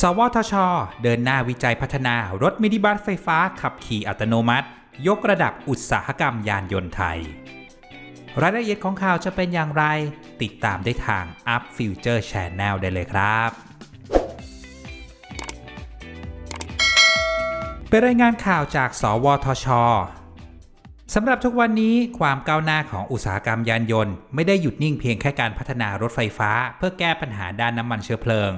สวทช เดินหน้าวิจัยพัฒนารถมินิบัสไฟฟ้าขับขี่อัตโนมัติ ยกระดับอุตสาหกรรมยานยนต์ไทย รายละเอียดของข่าวจะเป็นอย่างไร ติดตามได้ทาง Up Future Channel ได้เลยครับ เป็นรายงานข่าวจากสวทชสำหรับทุกวันนี้ ความก้าวหน้าของอุตสาหกรรมยานยนต์ไม่ได้หยุดนิ่งเพียงแค่การพัฒนารถไฟฟ้า เพื่อแก้ปัญหาด้านน้ำมันเชื้อเพลิง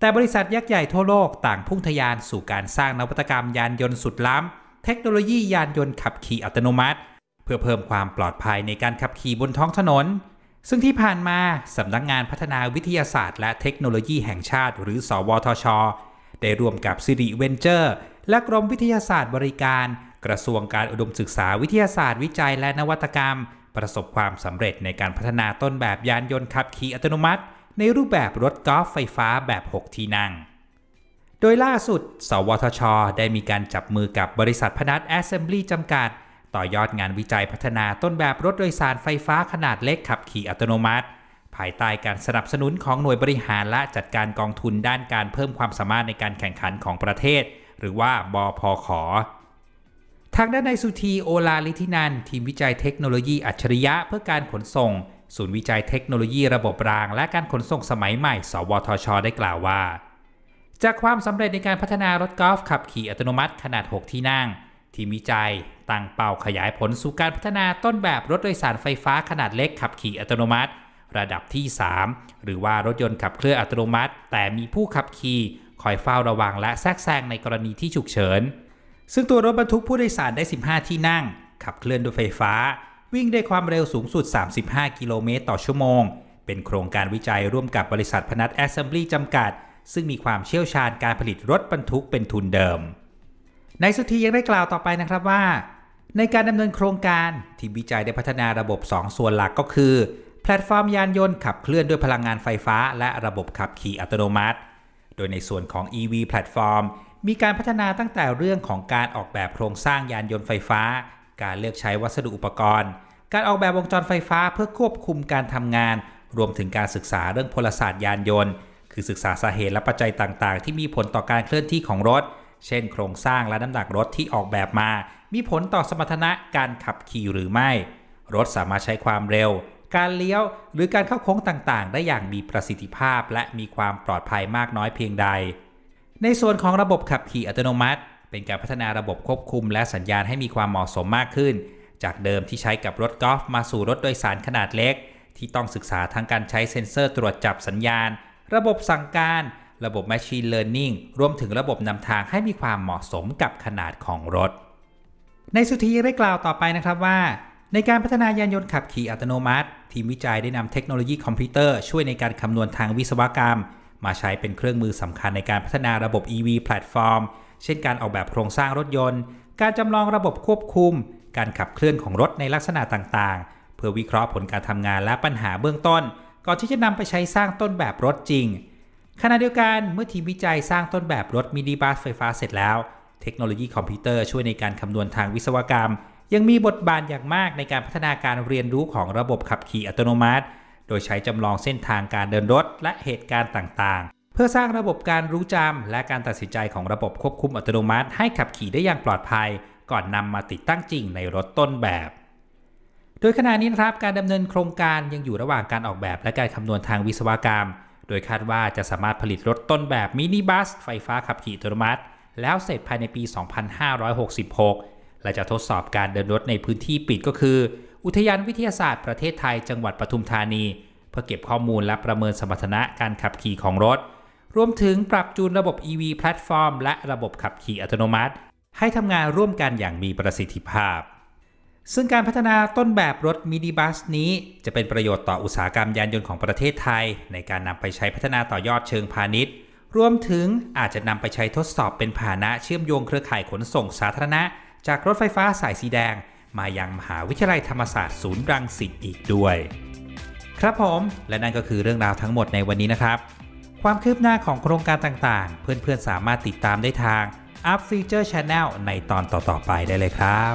แต่บริษัทยักษ์ใหญ่ทั่วโลกต่างพุ่งทยานสู่การสร้างนวัตกรรมยานยนต์สุดล้ำ เทคโนโลยียานยนต์ขับขี่อัตโนมัติ เพื่อเพิ่มความปลอดภัยในการขับขี่บนท้องถนน ซึ่งที่ผ่านมาสำนักงงานพัฒนาวิทยาศาสตร์และเทคโนโลยีแห่งชาติหรือสวทช ได้ร่วมกับซิริเวนเจอร์และกรมวิทยาศาสตร์บริการ กระทรวงการอุดมศึกษาวิทยาศาสตร์วิจัยและนวัตกรรม ประสบความสำเร็จในการพัฒนาต้นแบบยานยนต์ขับขี่อัตโนมัติในรูปแบบรถกอล์ฟไฟฟ้าแบบ 6 ที่นั่ง โดยล่าสุด สวทช ได้มีการจับมือกับบริษัทพนัสแอสเซมบลีจำกัด ต่อยอดงานวิจัยพัฒนาต้นแบบรถโดยสารไฟฟ้าขนาดเล็กขับขี่อัตโนมัติ ภายใต้การสนับสนุนของหน่วยบริหารและจัดการกองทุนด้านการเพิ่มความสามารถในการแข่งขันของประเทศ หรือว่าบอพอขอทางด้านในสุธีโอลาลิทินัน ทีมวิจัยเทคโนโลยีอัจฉริยะเพื่อการขนส่งศูนย์วิจัยเทคโนโลยีระบบรางและการขนส่งสมัยใหม่ สวทช ได้กล่าวว่า จากความสำเร็จในการพัฒนารถกอล์ฟขับขี่อัตโนมัติขนาด 6 ที่นั่ง ทีมวิจัยตั้งเป้าขยายผลสู่การพัฒนาต้นแบบรถโดยสารไฟฟ้าขนาดเล็กขับขี่อัตโนมัติ ระดับที่ 3 หรือว่ารถยนต์ขับเคลื่อนอัตโนมัติ แต่มีผู้ขับขี่คอยเฝ้าระวัง และแทรกแซงในกรณีที่ฉุกเฉิน ซึ่งตัวรถบรรทุกผู้โดยสารได้ 15 ที่นั่ง ขับเคลื่อนด้วยไฟฟ้าวิ่งได้ความเร็วสูงสุด 35 กิโลเมตรต่อชั่วโมง เป็นโครงการวิจัยร่วมกับบริษัทพนัทแอสเซมบลีจำกัด ซึ่งมีความเชี่ยวชาญการผลิตรถบรรทุกเป็นทุนเดิมนายสุธียังได้กล่าวต่อไปนะครับว่า ในการดำเนินโครงการทีมวิจัยได้พัฒนาระบบ 2 ส่วนหลักก็คือ แพลตฟอร์มยานยนต์ขับเคลื่อนด้วยพลังงานไฟฟ้า และระบบขับขี่อัตโนมัติ โดยในส่วนของ EV แพลตฟอร์มมีการพัฒนาตั้งแต่เรื่องของการออกแบบโครงสร้างยานยนต์ไฟฟ้าการเลือกใช้วัสดุอุปกรณ์ การออกแบบวงจรไฟฟ้าเพื่อควบคุมการทำงาน รวมถึงการศึกษาเรื่องพลศาสตร์ยานยนต์ คือศึกษาสาเหตุและปัจจัยต่างๆ ที่มีผลต่อการเคลื่อนที่ของรถ เช่นโครงสร้างและน้ำหนักรถที่ออกแบบมา มีผลต่อสมรรถนะการขับขี่หรือไม่ รถสามารถใช้ความเร็ว การเลี้ยว หรือการเข้าโค้งต่างๆได้อย่างมีประสิทธิภาพและมีความปลอดภัยมากน้อยเพียงใด ในส่วนของระบบขับขี่อัตโนมัติเป็นการพัฒนาระบบควบคุมและสัญญาณให้มีความเหมาะสมมากขึ้น จากเดิมที่ใช้กับรถกอล์ฟมาสู่รถโดยสารขนาดเล็ก ที่ต้องศึกษาทั้งการใช้เซ็นเซอร์ตรวจจับสัญญาณ ระบบสั่งการ ระบบ Machine Learning รวมถึงระบบนำทางให้มีความเหมาะสมกับขนาดของรถ ในสุธีได้กล่าวต่อไปนะครับว่า ในการพัฒนายานยนต์ขับขี่อัตโนมัติ ทีมวิจัยได้นำเทคโนโลยีคอมพิวเตอร์ช่วยในการคำนวณทางวิศวกรรม มาใช้เป็นเครื่องมือสำคัญในการพัฒนาระบบ EV แพลตฟอร์มเช่นการออกแบบโครงสร้างรถยนต์ การจำลองระบบควบคุม การขับเคลื่อนของรถในลักษณะต่างๆ เพื่อวิเคราะห์ผลการทำงานและปัญหาเบื้องต้น ก่อนที่จะนำไปใช้สร้างต้นแบบรถจริง ขณะเดียวกันเมื่อทีมวิจัยสร้างต้นแบบรถมินิบัสไฟฟ้าเสร็จแล้ว เทคโนโลยีคอมพิวเตอร์ช่วยในการคำนวณทางวิศวกรรม ยังมีบทบาทอย่างมากในการพัฒนาการเรียนรู้ของระบบขับขี่อัตโนมัติ โดยใช้จำลองเส้นทางการเดินรถและเหตุการณ์ต่าง ๆพื่อสร้างระบบการรู้จำ และการตัดสินใจของระบบควบคุมอัตโนมัติ ให้ขับขี่ได้อย่างปลอดภัย ก่อนนำมาติดตั้งจริงในรถต้นแบบ โดยขณะนี้นะครับ การดำเนินโครงการยังอยู่ระหว่างการออกแบบและการคำนวณทางวิศวกรรม โดยคาดว่าจะสามารถผลิตรถต้นแบบมินิบัสไฟฟ้าขับขี่อัตโนมัติ แล้วเสร็จภายในปี 2566 และจะทดสอบการเดินรถในพื้นที่ปิดก็คือ อุทยานวิทยาศาสตร์ ประเทศไทย จังหวัดปทุมธานีเพื่อเก็บข้อมูลและประเมินสมรรถนะการขับขี่ของรถรวมถึงปรับจูนระบบ EV แพลตฟอร์มและระบบขับขี่อัตโนมัติ ให้ทำงานร่วมกันอย่างมีประสิทธิภาพ ซึ่งการพัฒนาต้นแบบรถมินิบัสนี้ จะเป็นประโยชน์ต่ออุตสาหกรรมยานยนต์ของประเทศไทย ในการนำไปใช้พัฒนาต่อยอดเชิงพาณิชย์ รวมถึงอาจจะนำไปใช้ทดสอบเป็นพาหนะเชื่อมโยงเครือข่ายขนส่งสาธารณะ จากรถไฟฟ้าสายสีแดง มายังมหาวิทยาลัยธรรมศาสตร์ศูนย์รังสิตอีกด้วย ครับผม และนั่นก็คือเรื่องราวทั้งหมดในวันนี้นะครับความคืบหน้าของโครงการต่างๆ เพื่อนๆ สามารถติดตามได้ทาง Up f e a t u r e Channel ในตอนต่อๆไปได้เลยครับ